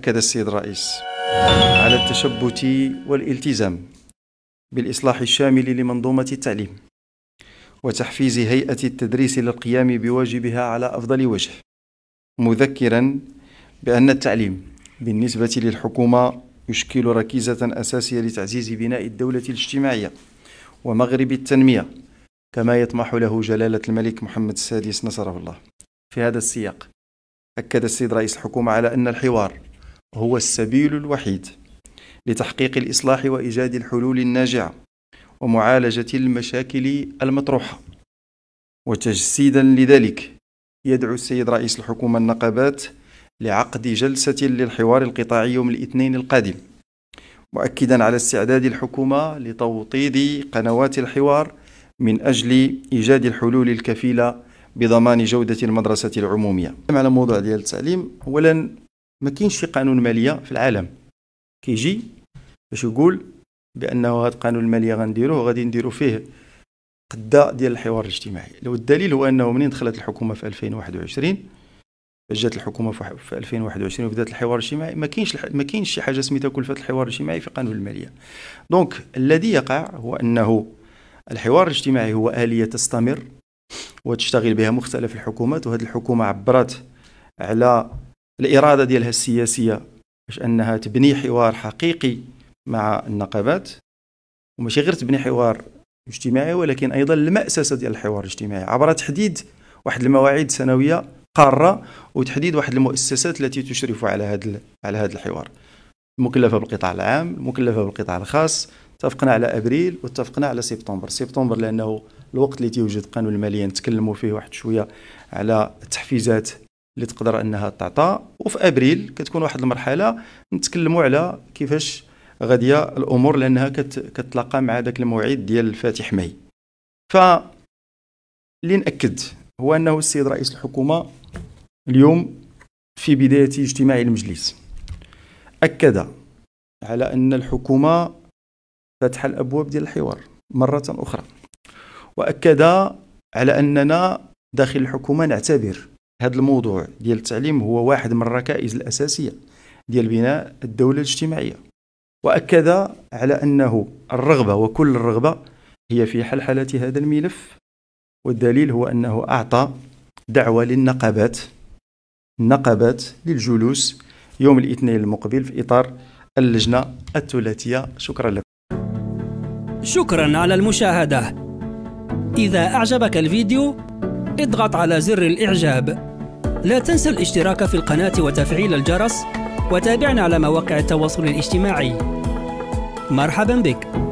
أكد السيد الرئيس على التشبت والالتزام بالإصلاح الشامل لمنظومة التعليم وتحفيز هيئة التدريس للقيام بواجبها على أفضل وجه مذكرا بأن التعليم بالنسبة للحكومة يشكل ركيزة أساسية لتعزيز بناء الدولة الاجتماعية ومغرب التنمية كما يطمح له جلالة الملك محمد السادس نصره الله في هذا السياق أكد السيد رئيس الحكومة على أن الحوار هو السبيل الوحيد لتحقيق الإصلاح وإيجاد الحلول الناجعة ومعالجة المشاكل المطروحة وتجسيدا لذلك يدعو السيد رئيس الحكومة النقابات لعقد جلسة للحوار القطاعي يوم الاثنين القادم مؤكدا على استعداد الحكومة لتوطيد قنوات الحوار من أجل إيجاد الحلول الكفيلة بضمان جودة المدرسة العمومية نعم، على موضوع ديال التعليم أولا ما كاينش شي قانون ماليه في العالم كيجي باش يقول بانه هذا القانون الماليه غنديروه غادي نديرو فيه قدا ديال الحوار الاجتماعي لو الدليل هو انه منين دخلت الحكومه في 2021 جات الحكومه في 2021 وبدات الحوار الاجتماعي ما كاينش ما كاينش شي حاجه سميتها كلفه الحوار الاجتماعي في قانون الماليه دونك الذي يقع هو انه الحوار الاجتماعي هو اليه تستمر وتشتغل بها مختلف الحكومات وهذه الحكومه عبرت على الاراده ديالها السياسيه باش انها تبني حوار حقيقي مع النقابات وماشي غير تبني حوار اجتماعي ولكن ايضا المأسسه ديال الحوار الاجتماعي عبر تحديد واحد المواعيد سنويه قاره وتحديد واحد المؤسسات التي تشرف على هذا على هذا الحوار المكلفه بالقطاع العام المكلفه بالقطاع الخاص اتفقنا على ابريل واتفقنا على سبتمبر سبتمبر لانه الوقت اللي تيوجد قانون الماليه نتكلموا فيه واحد شويه على التحفيزات اللي تقدر انها تعطى وفي ابريل كتكون واحد المرحله نتكلموا على كيفاش غاديه الامور لانها كتلاقى مع ذاك الموعد ديال فاتح ماي ف اللي ناكد هو انه السيد رئيس الحكومه اليوم في بدايه اجتماع المجلس اكد على ان الحكومه فتح الابواب ديال الحوار مره اخرى واكد على اننا داخل الحكومه نعتبر هذا الموضوع ديال التعليم هو واحد من الركائز الأساسية ديال بناء الدولة الاجتماعية وأكد على أنه الرغبة وكل الرغبة هي في حلحلة هذا الملف والدليل هو أنه أعطى دعوة للنقابات النقابات للجلوس يوم الاثنين المقبل في إطار اللجنة الثلاثية شكرا لكم شكرا على المشاهدة إذا أعجبك الفيديو اضغط على زر الإعجاب لا تنسى الاشتراك في القناة وتفعيل الجرس وتابعنا على مواقع التواصل الاجتماعي مرحبا بك